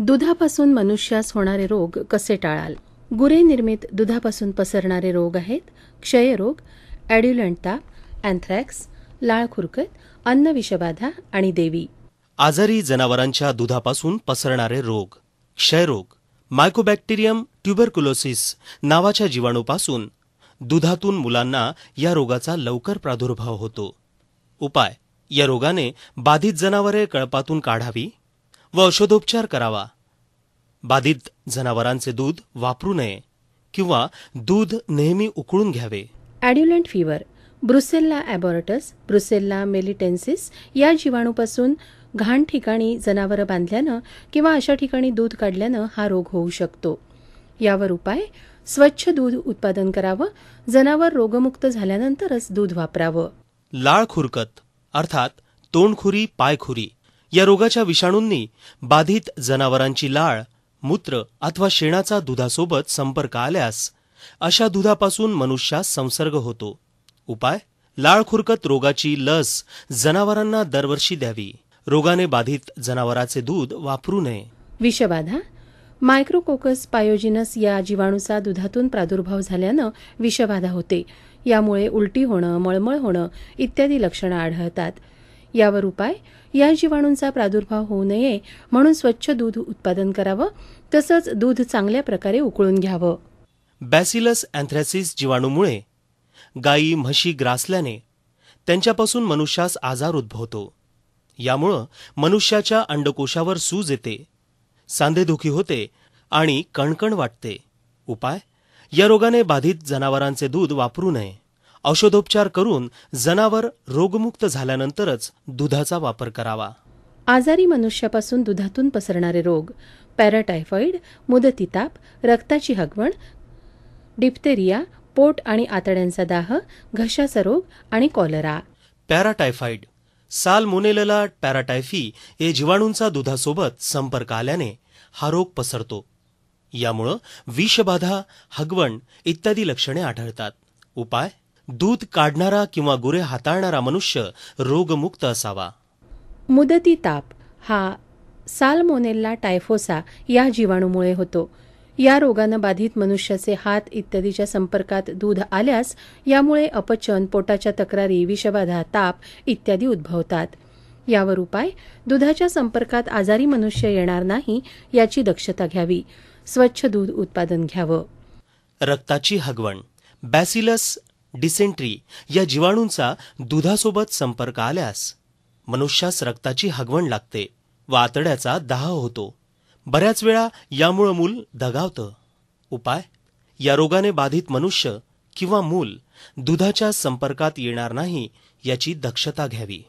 दुधापासून मनुष्यास होणारे रोग कसे टाळाल गुरे निर्मित दुधापासून पसरणारे रोग आहेत क्षयरोग ॲड्युलंट ताप अँथ्रॅक्स लाळ खुरकत अन्न विषबाधा आणि देवी आजारी जनावरांच्या दुधापासून पसरणारे रोग क्षयरोग मायकोबॅक्टेरियम ट्युबरकुलोसिस नावाच्या जीवाणूपासून दुधातून मुलांना या रोगाचा लवकर प्रादुर्भाव होतो उपाय या रोगाने बाधित जनावरे कळपातून काढावी व औषधोपचार करावा बाधित जनावरांचे दूध वापरू नये किंवा दूध नेहमी उकळून घ्यावे ॲड्युलंट फीवर ब्रुसेल्ला ॲबॉरटस ब्रुसेल्ला मेलिटेन्सिस या जीवाणूपासून घाण ठिकाणी जनावरं बांधल्यानं किंवा अशा ठिकाणी दूध काढल्यानं हा रोग होऊ शकतो यावर उपाय स्वच्छ दूध उत्पादन करावं जनावर रोगमुक्त झाल्यानंतरच दूध वापरावं लाळ खुरकत अर्थात तोंडखुरी पायखुरी या रोगाच्या विषाणूंनी बाधित जनावरांची लाळ मूत्र अथवा शेणाचा दुधासोबत संपर्क आल्यास अशा दुधापासून मनुष्यास संसर्ग होतो उपाय लाळ खुरकत रोगाची लस जनावरांना दरवर्षी द्यावी रोगाने बाधित जनावराचे दूध वापरू नये विषबाधा मायक्रोकोकस पायोजिनस या जीवाणूचा दुधातून प्रादुर्भाव झाल्यानं विषबाधा होते यामुळे उलटी होणं मळमळ होणं इत्यादी लक्षणं आढळतात यावर उपाय या जीवाणूंचा प्रादुर्भाव होऊ नये म्हणून स्वच्छ दूध उत्पादन करावं तसंच दूध चांगल्या प्रकारे उकळून घ्यावं बॅसिलस अँथ्रॅसिस जीवाणूमुळे गायी म्हशी ग्रासल्याने त्यांच्यापासून मनुष्यास आजार उद्भवतो यामुळं मनुष्याच्या अंडकोशावर सूज येते सांधेदुखी होते आणि कणकण वाटते उपाय या रोगाने बाधित जनावरांचे दूध वापरू नये औषधोपचार करून जनावर रोगमुक्त झाल्यानंतरच दुधाचा वापर करावा आजारी मनुष्यापासून दुधातून पसरणारे रोग पॅराटायफॉइड ताप रक्ताची हगवण डिप्थेरिया पोट आणि आतड्यांचा दाह घशाचा रोग आणि कॉलरा साल मोनेलला पॅराटायफी हे जीवाणूंचा दुधासोबत संपर्क आल्याने हा रोग पसरतो यामुळं विषबाधा हगवण इत्यादी लक्षणे आढळतात उपाय दूध काढणारा किंवा गुरे हाताळणारा मनुष्य रोगमुक्त असावा मुदती ताप हा साल्मोनेल्ला टायफोसा या जीवाणूमुळे होतो या रोगानं बाधित मनुष्याचे हात इत्यादीच्या संपर्कात दूध आल्यास यामुळे अपचन पोटाच्या तक्रारी विषबाधा ताप इत्यादी उद्भवतात यावर उपाय दुधाच्या संपर्कात आजारी मनुष्य येणार नाही याची दक्षता घ्यावी स्वच्छ दूध उत्पादन घ्यावं रक्ताची हगवण बॅसिलस डिसेंट्री या जीवाणूंचा दुधासोबत संपर्क आल्यास मनुष्यास रक्ताची हगवण लागते व आतड्याचा दाह होतो बऱ्याच वेळा यामुळं मूल दगावतं उपाय या रोगाने बाधित मनुष्य किंवा मूल दुधाच्या संपर्कात येणार नाही याची दक्षता घ्यावी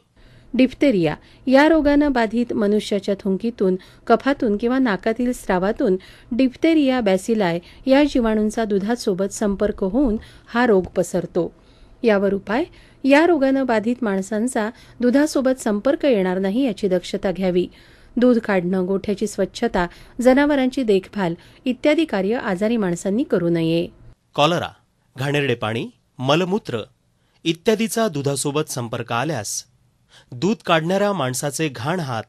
डिप्टेरिया या रोगानं बाधित मनुष्याच्या थुंकीतून कफातून किंवा नाकातील स्रावातून डिप्टेरिया बॅसिलाय या जीवाणूंचा दुधासोबत संपर्क होऊन हा रोग पसरतो यावर उपाय या रोगानं बाधित माणसांचा दुधासोबत संपर्क येणार नाही याची दक्षता घ्यावी दूध काढणं गोठ्याची स्वच्छता जनावरांची देखभाल इत्यादी कार्य आजारी माणसांनी करू नये कॉलरा घाणेरडे पाणी मलमूत्र इत्यादीचा दुधासोबत संपर्क आल्यास दूध काढणाऱ्या माणसाचे घाण हात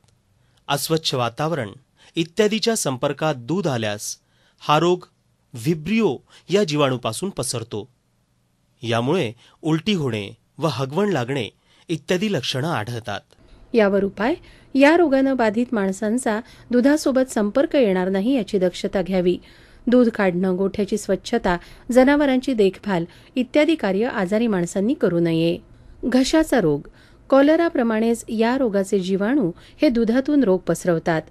अस्वच्छ वातावरण इत्यादीच्या संपर्कात दूध आल्यास हा रोग व्हिब्रिओ या जीवाणूपासून पसरतो यामुळे उलटी होणे व हगवण लागणे इत्यादी लक्षणं आढळतात यावर उपाय या रोगानं बाधित माणसांचा दुधासोबत संपर्क येणार नाही याची दक्षता घ्यावी दूध काढणं गोठ्याची स्वच्छता जनावरांची देखभाल इत्यादी कार्य आजारी माणसांनी करू नये घशाचा रोग कॉलराप्रमाणेच या रोगाचे जीवाणू हे दुधातून रोग पसरवतात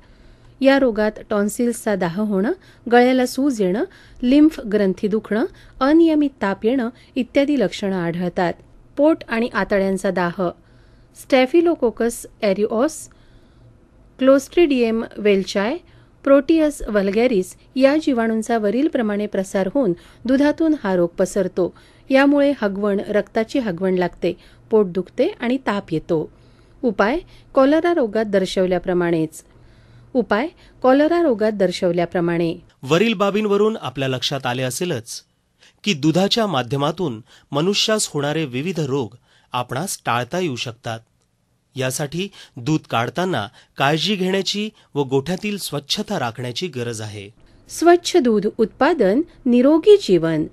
या रोगात टॉन्सिल्सचा दाह होणं गळ्याला सूज येणं लिम्फ ग्रंथी दुखणं अनियमित ताप येणं इत्यादी लक्षणं आढळतात पोट आणि आतड्यांचा दाह Staphylococcus aureus Clostridium welchii Proteus vulgaris या जीवाणूंचा वरीलप्रमाणे प्रसार होऊन दुधातून हा रोग पसरतो यामुळे हगवण रक्ताची हगवण लागते पोट दुखते आणि ताप येतो उपाय कॉलरा रोगात दर्शवल्याप्रमाणेच उपाय कॉलरा रोगात दर्शवल्याप्रमाणे वरील बाबींवरून आपल्या लक्षात आले असेलच की दुधाच्या माध्यमातून मनुष्यास होणारे विविध रोग आपणास टाळता येऊ शकतात यासाठी दूध काढताना काळजी घेण्याची व गोठ्यातील स्वच्छता राखण्याची गरज आहे स्वच्छ दूध उत्पादन निरोगी जीवन